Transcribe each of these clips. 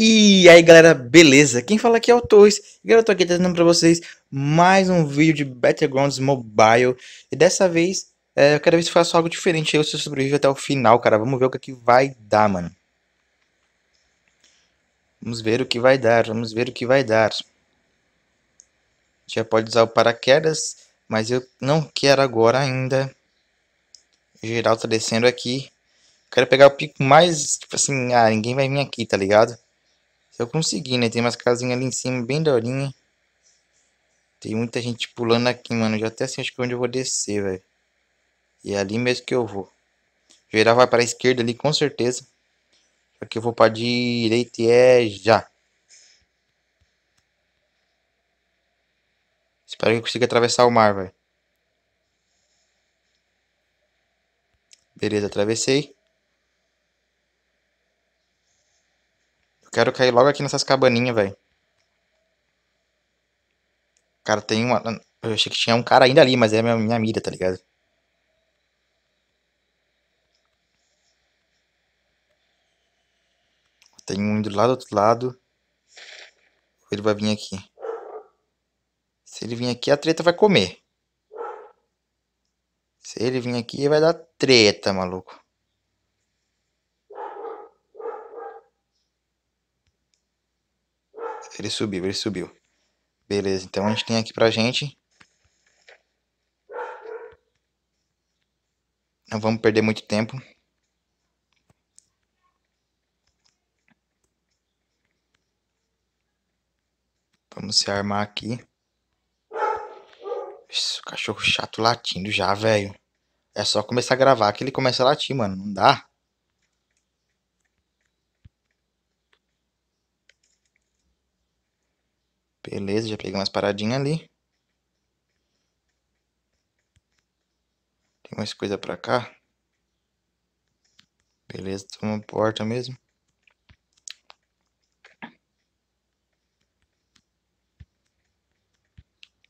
E aí galera, beleza? Quem fala aqui é o Torres e eu tô aqui trazendo pra vocês mais um vídeo de Battlegrounds Mobile E dessa vez, é, eu quero ver se faço algo diferente, eu se sobrevivo até o final, cara Vamos ver o que, é que vai dar, mano Vamos ver o que vai dar, vamos ver o que vai dar Já pode usar o paraquedas, mas eu não quero agora ainda o Geral tá descendo aqui Quero pegar o pico mais, tipo assim, ah, ninguém vai vir aqui, tá ligado? Eu consegui, né? Tem umas casinhas ali em cima, bem daorinha. Tem muita gente pulando aqui, mano. Já até sei acho que é onde eu vou descer, velho. E é ali mesmo que eu vou. Geral vai para a esquerda ali, com certeza. Só que eu vou para direita e é já. Espero que eu consiga atravessar o mar, velho. Beleza, atravessei. Eu quero cair logo aqui nessas cabaninhas, velho. Cara, tem uma... Eu achei que tinha um cara ainda ali, mas é a minha, minha mira, tá ligado? Tem um indo lá do outro lado. Ele vai vir aqui. Se ele vir aqui, a treta vai comer. Se ele vir aqui, vai dar treta, maluco. Ele subiu, ele subiu. Beleza, então a gente tem aqui pra gente. Não vamos perder muito tempo. Vamos se armar aqui. Isso, cachorro chato latindo já, velho. É só começar a gravar que ele começa a latir, mano. Não dá. Beleza, já peguei umas paradinhas ali. Tem mais coisa pra cá. Beleza, uma porta mesmo.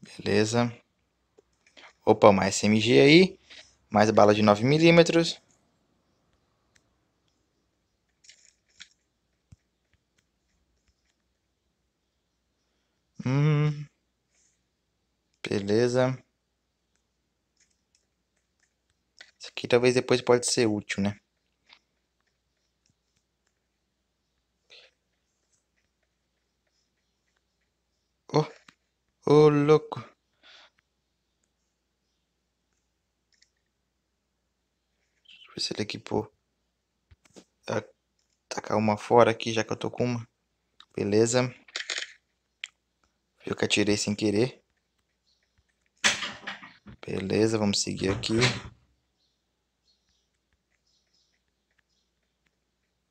Beleza. Opa, mais SMG aí. Mais bala de 9mm. Hum, beleza. Isso aqui talvez depois pode ser útil, né? oh, oh, louco. Deixa eu ver se ele aqui, pô. Tá, uma fora aqui, já que eu tô com uma. Beleza. Eu que atirei sem querer. Beleza, vamos seguir aqui.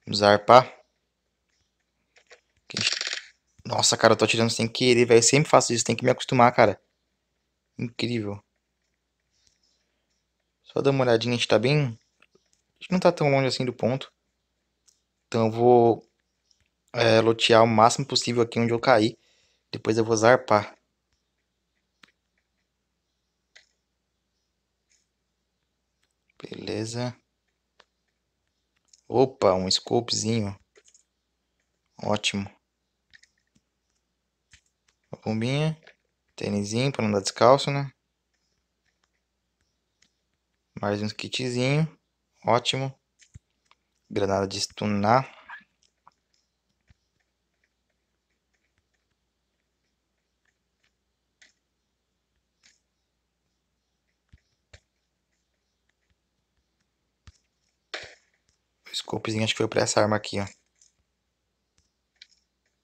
Vamos arpar. Nossa, cara, eu tô atirando sem querer, velho. sempre faço isso, tem que me acostumar, cara. Incrível. Só dar uma olhadinha, a gente tá bem... A gente não tá tão longe assim do ponto. Então eu vou é, lotear o máximo possível aqui onde eu caí. Depois eu vou zarpar. Beleza. Opa, um scopezinho. Ótimo. Uma bombinha. Tênisinho para não dar descalço, né? Mais um kitzinho. Ótimo. Granada de stunar. scopezinho acho que foi pra essa arma aqui, ó.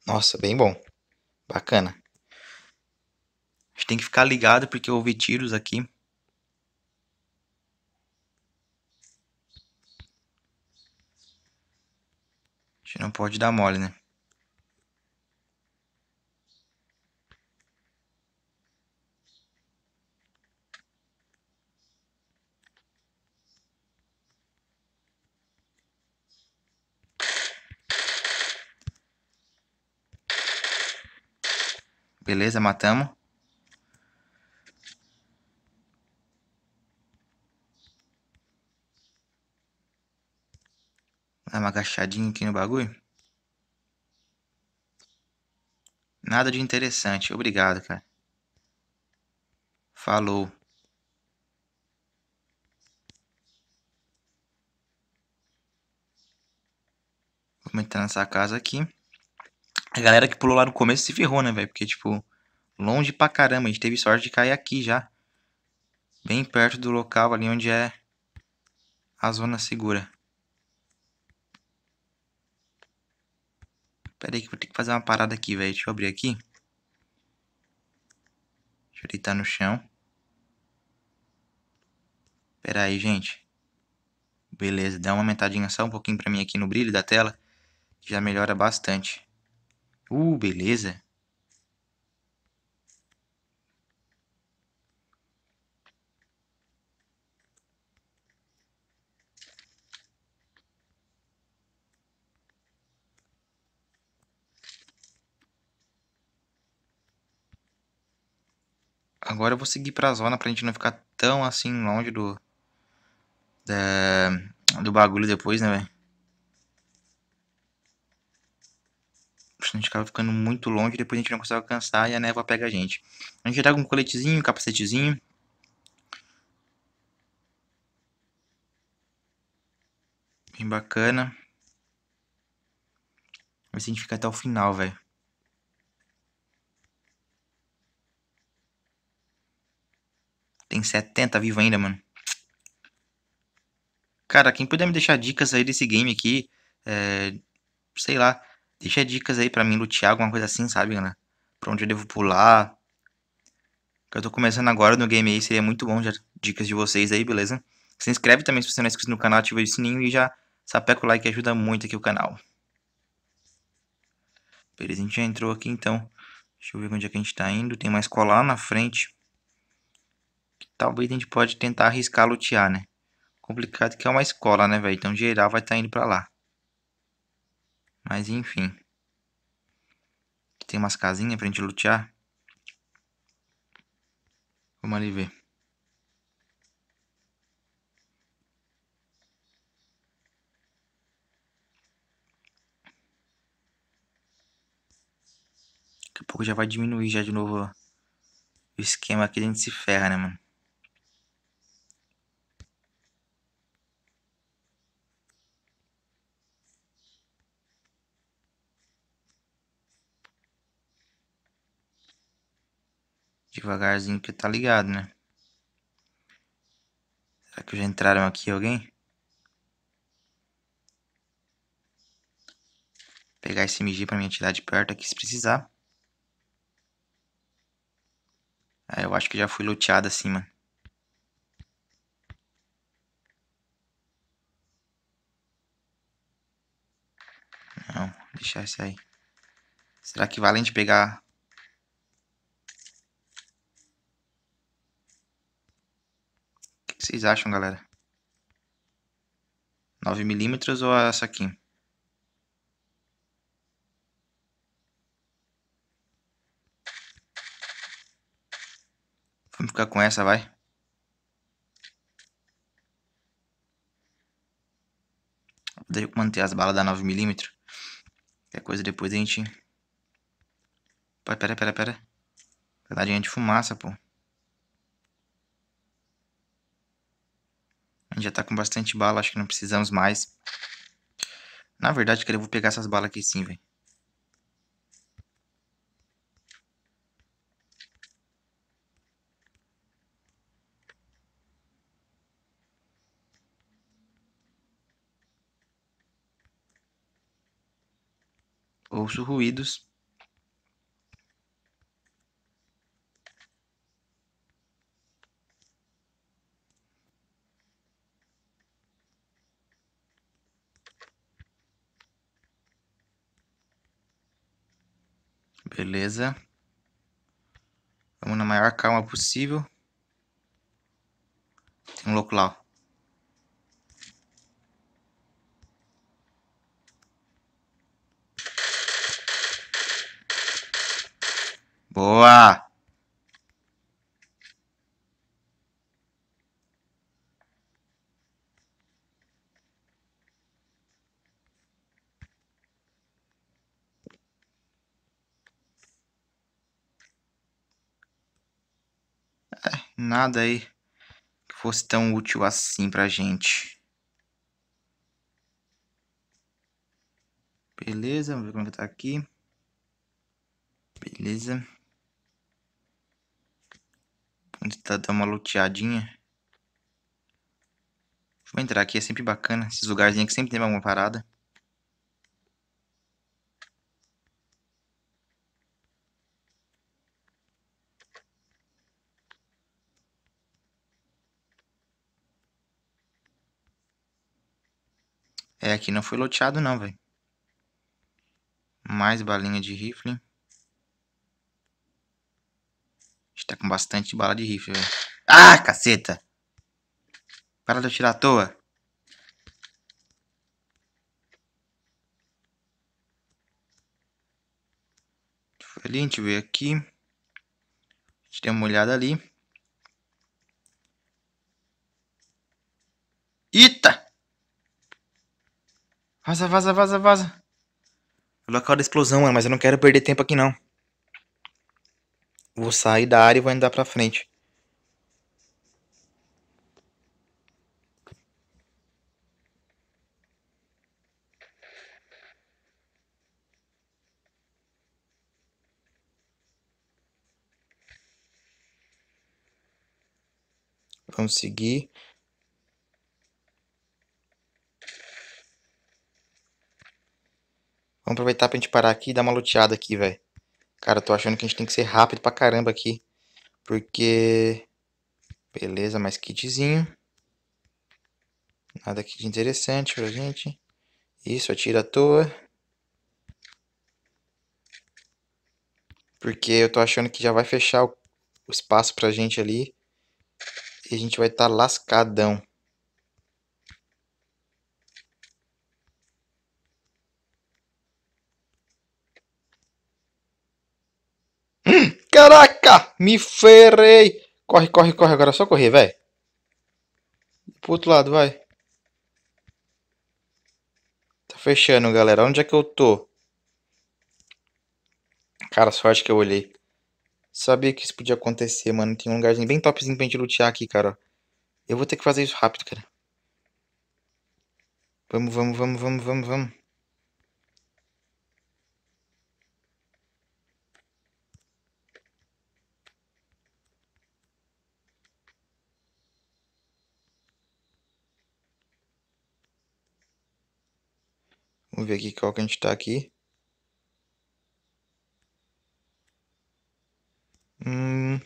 Nossa, bem bom. Bacana. A gente tem que ficar ligado porque eu ouvi tiros aqui. A gente não pode dar mole, né? Beleza, matamos. Dá uma agachadinha aqui no bagulho. Nada de interessante. Obrigado, cara. Falou. Vamos entrar nessa casa aqui. A galera que pulou lá no começo se ferrou, né, velho? Porque, tipo, longe pra caramba. A gente teve sorte de cair aqui já. Bem perto do local ali onde é a zona segura. Pera aí que eu vou ter que fazer uma parada aqui, velho. Deixa eu abrir aqui. Deixa eu deitar no chão. Pera aí, gente. Beleza, dá uma aumentadinha só um pouquinho pra mim aqui no brilho da tela. Já melhora bastante. Uh, beleza. Agora eu vou seguir pra zona pra gente não ficar tão assim longe do. Da, do bagulho depois, né, velho? a gente acaba ficando muito longe, depois a gente não consegue alcançar e a névoa pega a gente. A gente tá com um coletezinho, um capacetezinho. Bem bacana. Ver se a gente fica até o final, velho. Tem 70 vivo ainda, mano. Cara, quem puder me deixar dicas aí desse game aqui, é, sei lá, Deixa dicas aí pra mim lutear alguma coisa assim, sabe, galera? Pra onde eu devo pular. Que eu tô começando agora no game aí, seria muito bom já dicas de vocês aí, beleza? Se inscreve também se você não é inscrito no canal, ativa o sininho e já sapeca o like, ajuda muito aqui o canal. Beleza, a gente já entrou aqui então. Deixa eu ver onde é que a gente tá indo. Tem uma escola lá na frente. talvez a gente pode tentar arriscar lutear, né? Complicado que é uma escola, né, velho? Então geral vai estar tá indo pra lá. Mas enfim. Tem umas casinhas pra gente lutear. Vamos ali ver. Daqui a pouco já vai diminuir já de novo o esquema aqui, a gente se ferra, né, mano? Devagarzinho que tá ligado, né? Será que já entraram aqui alguém? Vou pegar esse MG pra me tirar de perto aqui se precisar. Ah, eu acho que já fui luteado assim, mano. Não, deixar isso aí. Será que gente pegar vocês acham, galera? 9mm ou essa aqui? Vamos ficar com essa, vai. Vou manter as balas da 9mm. Qualquer coisa depois a gente... Pera, pera, pera. Tá de fumaça pô. A gente já tá com bastante bala, acho que não precisamos mais. Na verdade, cara, eu vou pegar essas balas aqui sim, velho. Ouço ruídos. Beleza. Vamos na maior calma possível. Tem um louco lá, ó. Boa! nada aí que fosse tão útil assim pra gente. Beleza, vamos ver como é que tá aqui. Beleza. Vamos tentar dar uma luteadinha. vou entrar aqui, é sempre bacana. Esses lugarzinhos que sempre tem alguma parada. É, aqui não foi loteado não, velho. Mais balinha de rifle. A gente tá com bastante bala de rifle, velho. Ah, caceta! Para de atirar à toa. Foi ali, a gente veio aqui. A gente deu uma olhada ali. Vaza, vaza, vaza, vaza. O local da explosão, mano, mas eu não quero perder tempo aqui não. Vou sair da área e vou andar pra frente. Vamos seguir. Vamos aproveitar pra gente parar aqui e dar uma luteada aqui, velho. Cara, eu tô achando que a gente tem que ser rápido pra caramba aqui. Porque... Beleza, mais kitzinho. Nada aqui de interessante pra gente. Isso, atira à toa. Porque eu tô achando que já vai fechar o espaço pra gente ali. E a gente vai estar tá lascadão. Caraca! Me ferrei! Corre, corre, corre. Agora é só correr, velho. Pro outro lado, vai. Tá fechando, galera. Onde é que eu tô? Cara, sorte que eu olhei. Sabia que isso podia acontecer, mano. Tem um lugarzinho bem topzinho pra gente lutear aqui, cara. Eu vou ter que fazer isso rápido, cara. Vamos, vamos, vamos, vamos, vamos, vamos. Vamos ver aqui qual que a gente tá aqui. Hum. O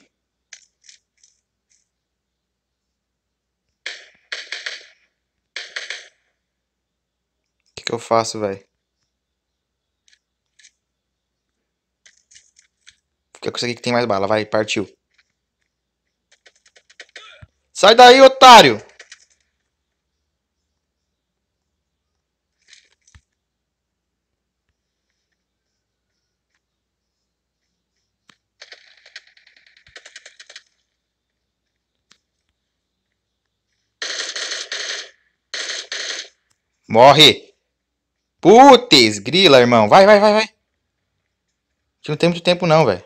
que que eu faço, velho? Fica com isso aqui que tem mais bala. Vai, partiu. Sai daí, otário! Morre! Putz, grila, irmão. Vai, vai, vai, vai. Aqui não tem muito tempo não, velho.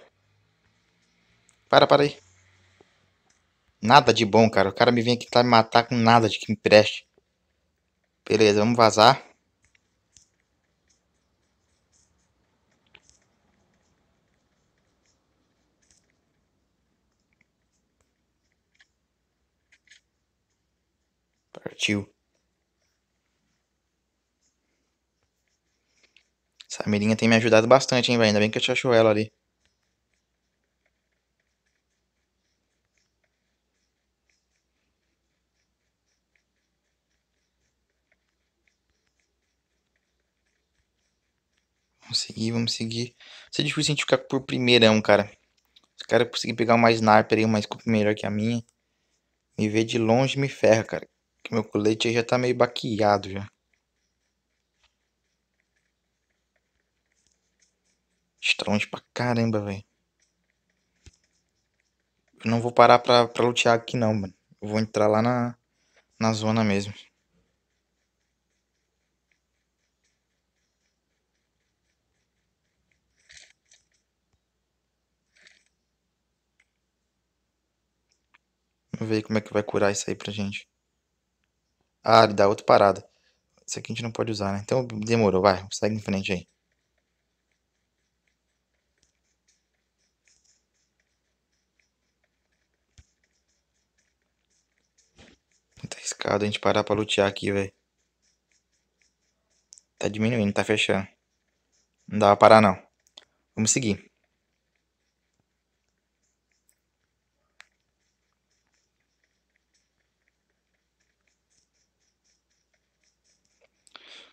Para, para aí. Nada de bom, cara. O cara me vem aqui tá me matar com nada de que me preste. Beleza, vamos vazar. Partiu. Essa mirinha tem me ajudado bastante, hein, velho. Ainda bem que eu te achou ela ali. Vamos seguir, vamos seguir. Vai é difícil a gente ficar por primeirão, cara. Os caras conseguirem pegar uma sniper aí, uma scope melhor que a minha. Me ver de longe me ferra, cara. Que meu colete aí já tá meio baqueado já. Está longe pra caramba, velho. Eu não vou parar pra, pra lutear aqui não, mano. Eu vou entrar lá na, na zona mesmo. Vamos ver como é que vai curar isso aí pra gente. Ah, ele dá outra parada. Isso aqui a gente não pode usar, né? Então demorou, vai. Segue em frente aí. complicado a gente parar pra lutear aqui, velho. Tá diminuindo, tá fechando. Não dá pra parar, não. Vamos seguir.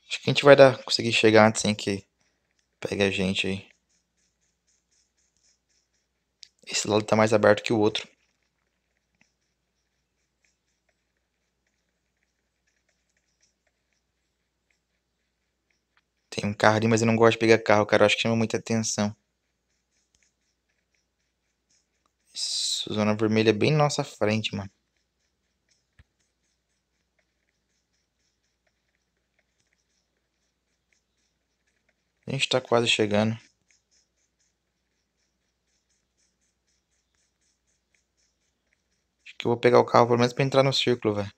Acho que a gente vai dar, conseguir chegar antes sem que pegue a gente aí. Esse lado tá mais aberto que o outro. Tem um carro ali, mas eu não gosto de pegar carro, cara. Eu acho que chama muita atenção. Isso, zona vermelha é bem na nossa frente, mano. A gente tá quase chegando. Acho que eu vou pegar o carro pelo menos pra entrar no círculo, velho.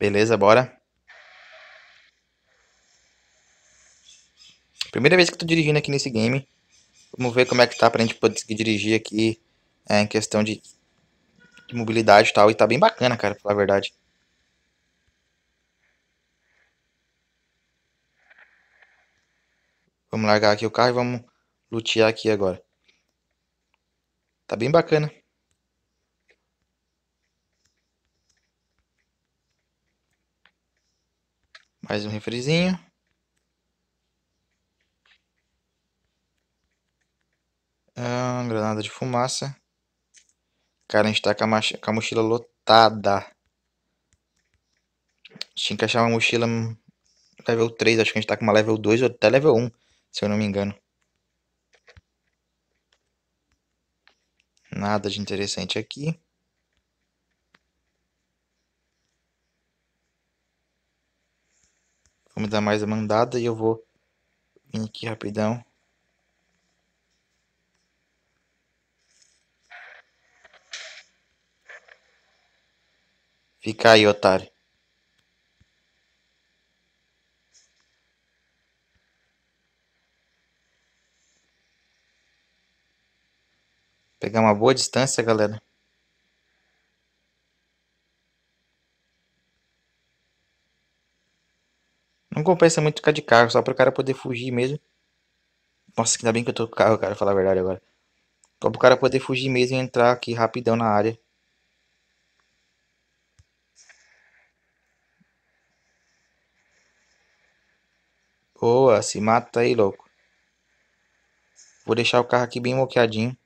Beleza, bora. Primeira vez que eu tô dirigindo aqui nesse game. Vamos ver como é que tá pra gente poder dirigir aqui é, em questão de, de mobilidade e tal. E tá bem bacana, cara, pra falar a verdade. Vamos largar aqui o carro e vamos lutear aqui agora. Tá bem bacana. Mais um refrizinho. Ah, granada de fumaça. Cara, a gente tá com a, com a mochila lotada. Tinha que achar uma mochila level 3. Acho que a gente tá com uma level 2 ou até level 1, se eu não me engano. Nada de interessante aqui. dar mais uma e eu vou vir aqui rapidão. Fica aí, otário. Pegar uma boa distância, galera. Não compensa muito ficar de carro, só para o cara poder fugir mesmo. Nossa, ainda bem que eu tô com carro, cara, falar a verdade agora. Só para o cara poder fugir mesmo e entrar aqui rapidão na área. Boa, se mata aí, louco. Vou deixar o carro aqui bem moqueadinho.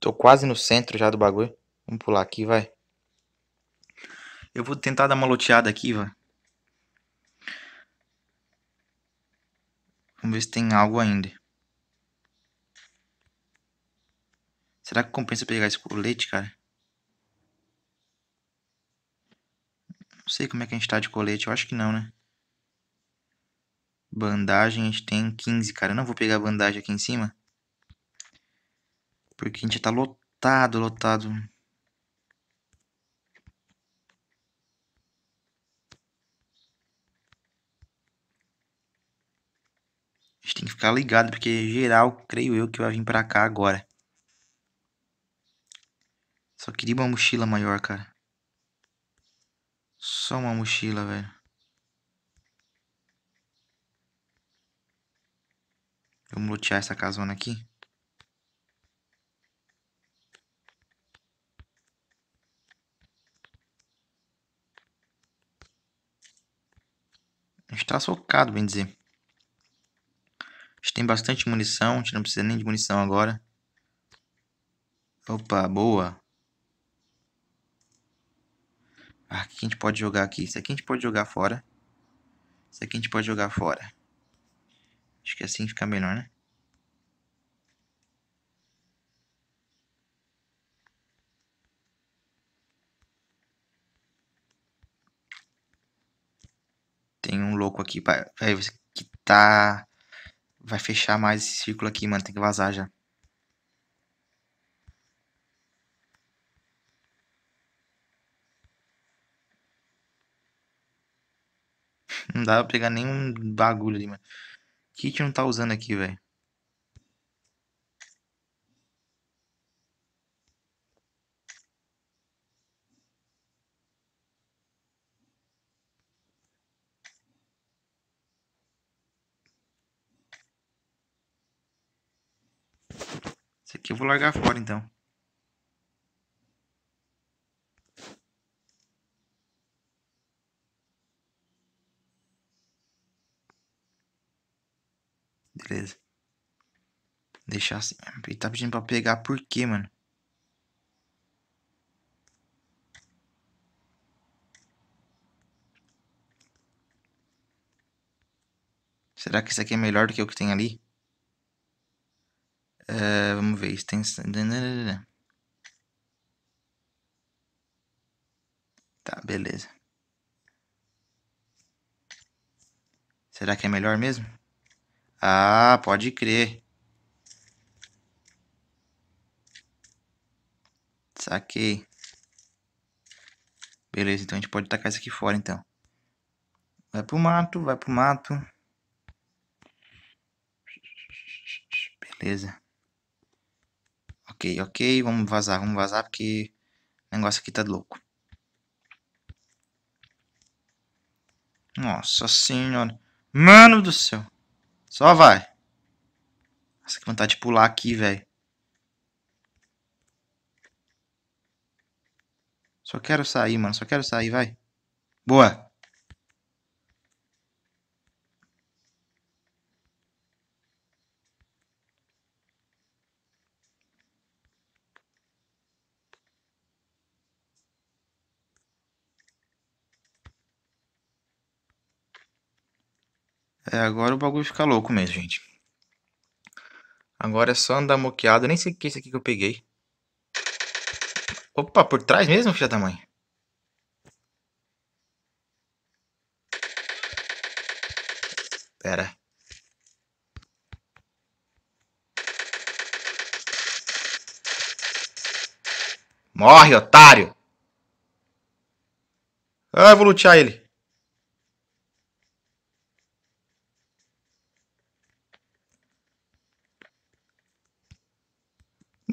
Tô quase no centro já do bagulho. Vamos pular aqui, vai. Eu vou tentar dar uma loteada aqui, vai. Vamos ver se tem algo ainda. Será que compensa pegar esse colete, cara? Não sei como é que a gente tá de colete. Eu acho que não, né? Bandagem, a gente tem 15, cara. Eu não vou pegar a bandagem aqui em cima. Porque a gente tá lotado, lotado. A gente tem que ficar ligado, porque geral, creio eu, que vai vir pra cá agora. Só queria uma mochila maior, cara. Só uma mochila, velho. Vamos lotear essa casona aqui. A gente tá socado, bem dizer tem bastante munição. A gente não precisa nem de munição agora. Opa, boa. Ah, aqui que a gente pode jogar aqui? Isso aqui a gente pode jogar fora. Isso aqui a gente pode jogar fora. Acho que é assim fica melhor, né? Tem um louco aqui. vai você que tá Vai fechar mais esse círculo aqui, mano. Tem que vazar já. Não dá pra pegar nenhum bagulho ali, mano. Kit que não tá usando aqui, velho? aqui eu vou largar fora então. Beleza. Deixar assim. Ele tá pedindo pra pegar por quê, mano? Será que isso aqui é melhor do que o que tem ali? Uh, vamos ver, tem Tá, beleza. Será que é melhor mesmo? Ah, pode crer. Saquei. Beleza, então a gente pode tacar isso aqui fora, então. Vai pro mato, vai pro mato. Beleza ok, ok, vamos vazar, vamos vazar, porque o negócio aqui tá louco. Nossa senhora. Mano do céu. Só vai. Nossa, que vontade de pular aqui, velho. Só quero sair, mano. Só quero sair, vai. Boa. É, agora o bagulho fica louco mesmo, gente. Agora é só andar moqueado. Nem sei o que é esse aqui que eu peguei. Opa, por trás mesmo, filha da mãe? Pera. Morre, otário! Ah, eu vou lutear ele.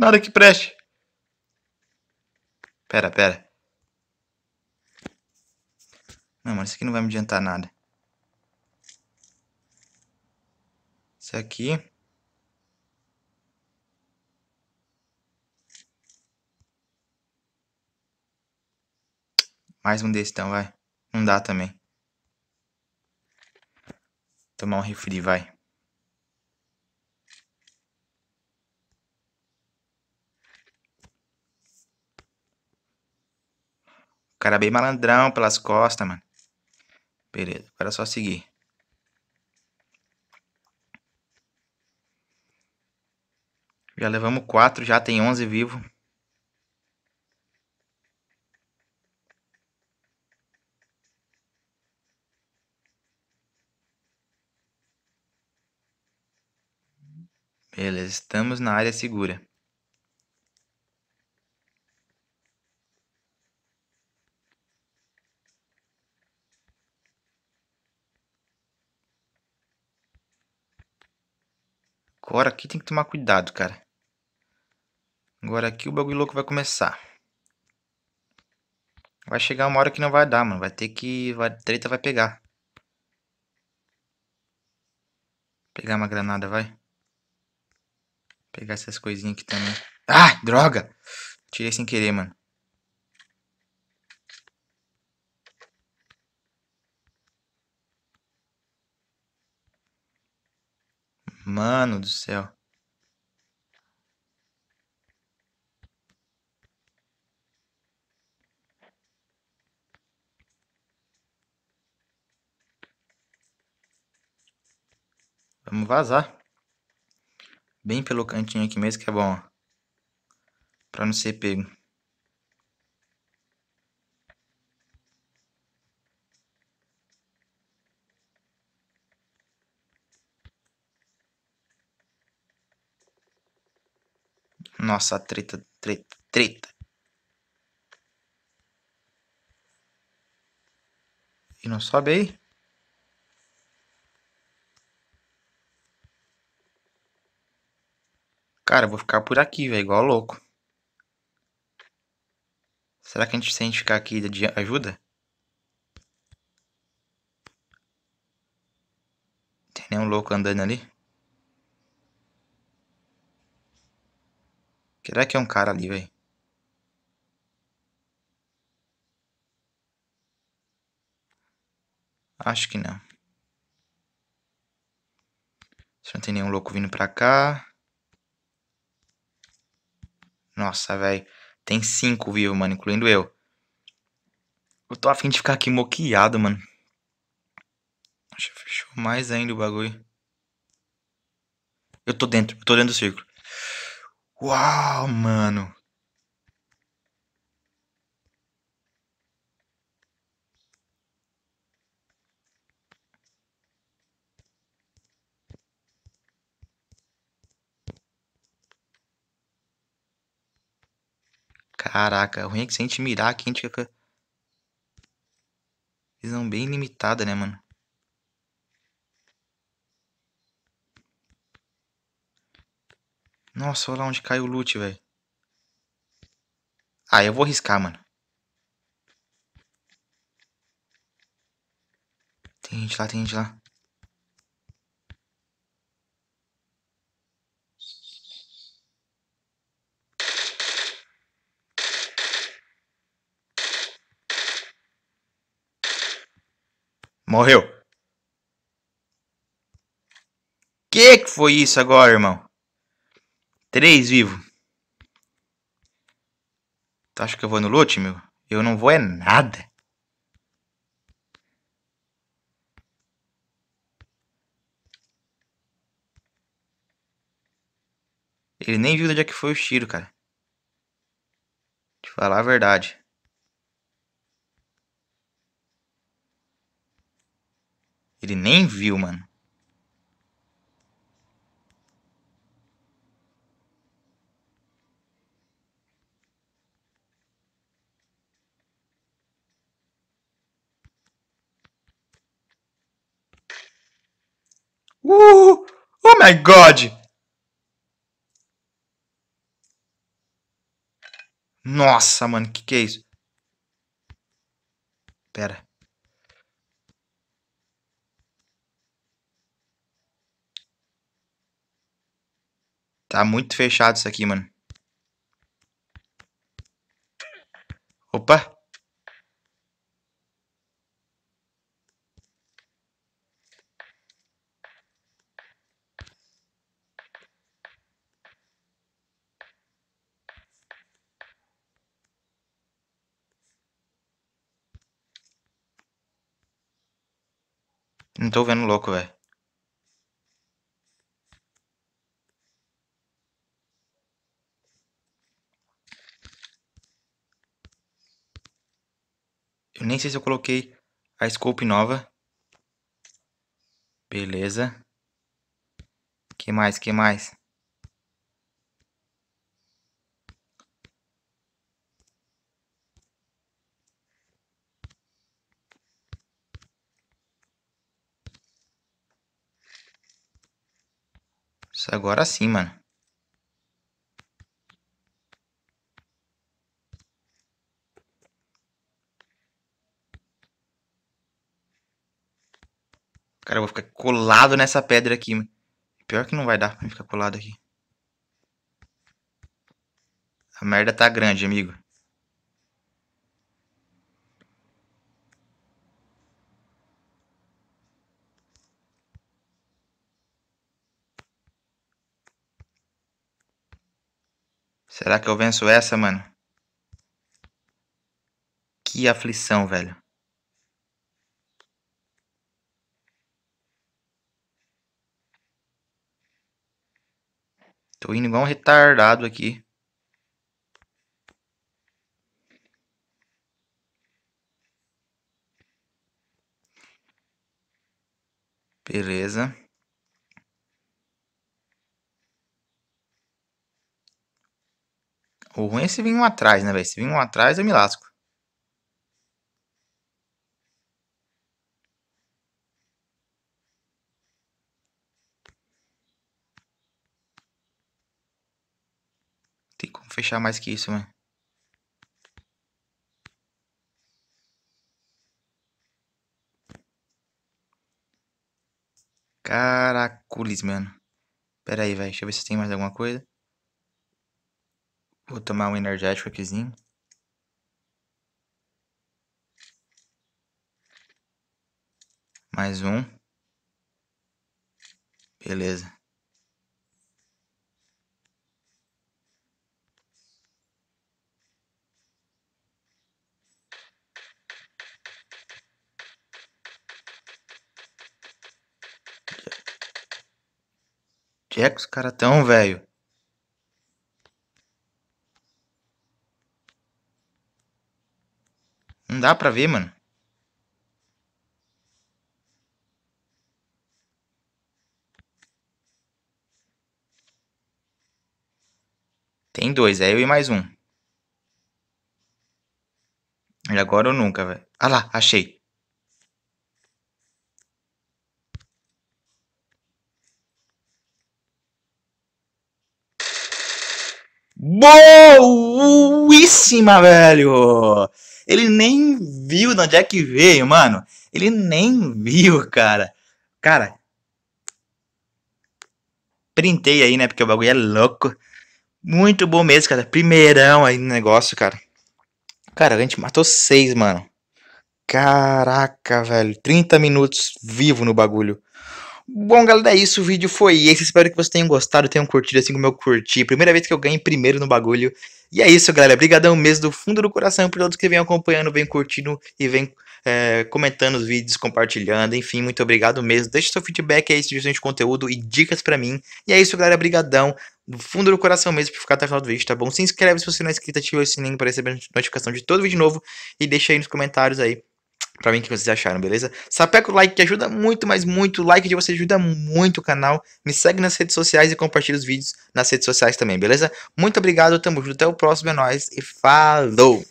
Nada que preste. Pera, pera. Não, mano, isso aqui não vai me adiantar nada. Isso aqui. Mais um desse então, vai. Não dá também. Tomar um refri, vai. cara bem malandrão pelas costas, mano. Beleza, agora é só seguir. Já levamos quatro, já tem 11 vivo. Beleza, estamos na área segura. Agora aqui tem que tomar cuidado, cara. Agora aqui o bagulho louco vai começar. Vai chegar uma hora que não vai dar, mano. Vai ter que... treta vai pegar. Pegar uma granada, vai. Pegar essas coisinhas aqui também. Ah, droga! Tirei sem querer, mano. Mano do céu. Vamos vazar. Bem pelo cantinho aqui mesmo que é bom, ó. Pra não ser pego. Nossa, treta, treta, treta. E não sobe aí? Cara, eu vou ficar por aqui, velho, igual louco. Será que a gente, tem que ficar aqui, ajuda? Tem nenhum louco andando ali? é que é um cara ali, velho? Acho que não. Se não tem nenhum louco vindo pra cá. Nossa, velho. Tem cinco vivos, mano, incluindo eu. Eu tô afim de ficar aqui moqueado, mano. fechou mais ainda o bagulho. Eu tô dentro, eu tô dentro do círculo. Uau, mano! Caraca, é ruim é que se a gente mirar aqui, a gente fica. Visão bem limitada, né, mano? Nossa, olha lá onde caiu o loot, velho. Ah, eu vou riscar, mano. Tem gente lá, tem gente lá. Morreu. Que que foi isso agora, irmão? Três vivo. Tu acha que eu vou no loot, meu? Eu não vou é nada. Ele nem viu onde é que foi o tiro, cara. Te falar a verdade. Ele nem viu, mano. Uh, oh my god! Nossa, mano, que que é isso? Pera. Tá muito fechado isso aqui, mano. Opa! Não tô vendo louco, velho. Eu nem sei se eu coloquei a scope nova. Beleza. Que mais, que mais? Agora sim, mano. Cara, eu vou ficar colado nessa pedra aqui. Pior que não vai dar pra ficar colado aqui. A merda tá grande, amigo. Será que eu venço essa, mano? Que aflição, velho. Tô indo igual um retardado aqui. Beleza. O ruim é se vir um atrás, né, velho? Se vir um atrás, eu me lasco. Tem como fechar mais que isso, mano. Caracoles, mano. Pera aí, velho. Deixa eu ver se tem mais alguma coisa. Vou tomar um energético aquizinho. Mais um. Beleza. Jack, os caras tão, velho? Não dá pra ver, mano. Tem dois, é eu e mais um. E agora ou nunca, velho. Ah lá, achei. Boíssima, velho! Ele nem viu de onde é que veio, mano. Ele nem viu, cara. Cara. Printei aí, né? Porque o bagulho é louco. Muito bom mesmo, cara. Primeirão aí no negócio, cara. Cara, a gente matou seis, mano. Caraca, velho. 30 minutos vivo no bagulho. Bom, galera, é isso. O vídeo foi esse. Espero que vocês tenham gostado, tenham curtido assim como eu curti. Primeira vez que eu ganhei primeiro no bagulho. E é isso, galera. Obrigadão mesmo do fundo do coração por todos que vêm acompanhando, vêm curtindo e vêm é, comentando os vídeos, compartilhando. Enfim, muito obrigado mesmo. Deixe seu feedback aí, sugestões de conteúdo e dicas para mim. E é isso, galera. Obrigadão do fundo do coração mesmo por ficar até o final do vídeo, tá bom? Se inscreve se você não é inscrito, ativa o sininho para receber notificação de todo vídeo novo e deixa aí nos comentários aí para mim o que vocês acharam, beleza? Sapeca o like que ajuda muito, mas muito. O like de você ajuda muito o canal. Me segue nas redes sociais e compartilha os vídeos nas redes sociais também, beleza? Muito obrigado, tamo junto. Até o próximo, é nóis e falou!